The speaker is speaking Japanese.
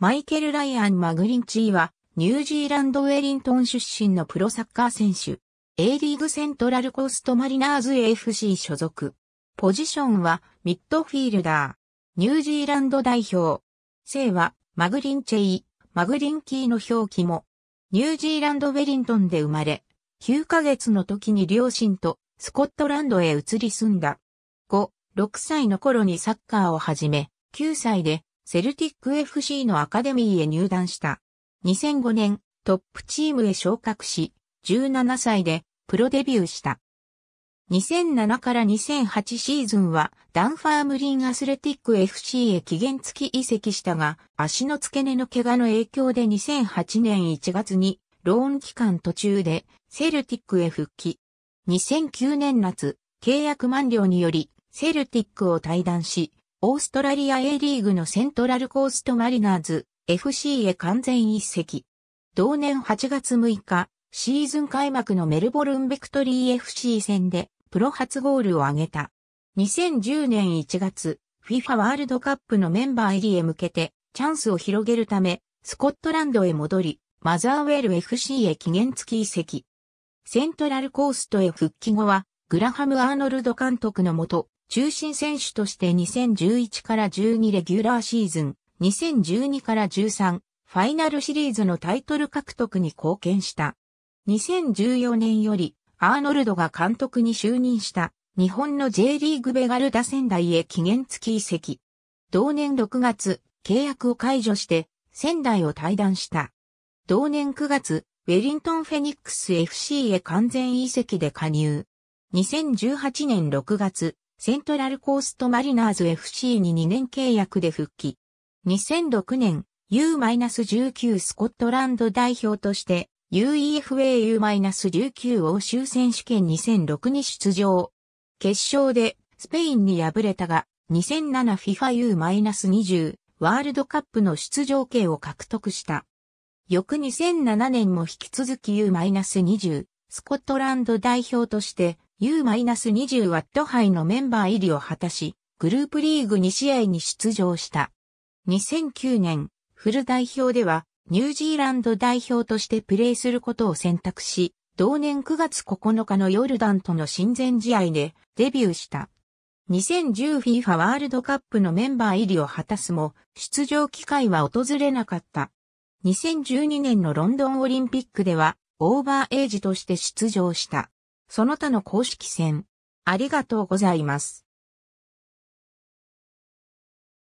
マイケル・ライアン・マグリンチーは、ニュージーランド・ウェリントン出身のプロサッカー選手。A リーグセントラルコーストマリナーズ AFC 所属。ポジションは、ミッドフィールダー。ニュージーランド代表。姓は、マグリンチェイ、マグリンキーの表記も。ニュージーランド・ウェリントンで生まれ、9ヶ月の時に両親とスコットランドへ移り住んだ。5、6歳の頃にサッカーを始め、9歳でセルティック FC のアカデミーへ入団した。2005年、トップチームへ昇格し、17歳でプロデビューした。2007から2008シーズンはダンファームリンアスレティック FC へ期限付き移籍したが、足の付け根の怪我の影響で2008年1月にローン期間途中でセルティックへ復帰。2009年夏、契約満了によりセルティックを退団し、オーストラリア A リーグのセントラルコーストマリナーズ FC へ完全一席。同年8月6日、シーズン開幕のメルボルンベクトリー FC 戦でプロ初ゴールを挙げた。2010年1月、FIFA ワールドカップのメンバー入りへ向けてチャンスを広げるため、スコットランドへ戻り、マザーウェル FC へ期限付き移籍。セントラルコーストへ復帰後は、グラハム・アーノルド監督のもと、中心選手として2011から12レギュラーシーズン、2012から13、ファイナルシリーズのタイトル獲得に貢献した。2014年より、アーノルドが監督に就任した、日本の J リーグベガルダ仙台へ期限付き移籍。同年6月、契約を解除して、仙台を退団した。同年9月、ウェリントンフェニックス FC へ完全移籍で加入。2018年6月、セントラルコーストマリナーズ FC に2年契約で復帰。2006年、U-19 スコットランド代表として UEFA-U-19 欧州選手権2006に出場。決勝でスペインに敗れたが、2007FIFAU-20 ワールドカップの出場権を獲得した。翌2007年も引き続き U-20 スコットランド代表として U-20 w ッ杯のメンバー入りを果たし、グループリーグ2試合に出場した。2009年、フル代表では、ニュージーランド代表としてプレーすることを選択し、同年9月9日のヨルダンとの親善試合でデビューした。2010FIFA ワールドカップのメンバー入りを果たすも、出場機会は訪れなかった。2012年のロンドンオリンピックでは、オーバーエイジとして出場した。その他の公式戦。ありがとうございます。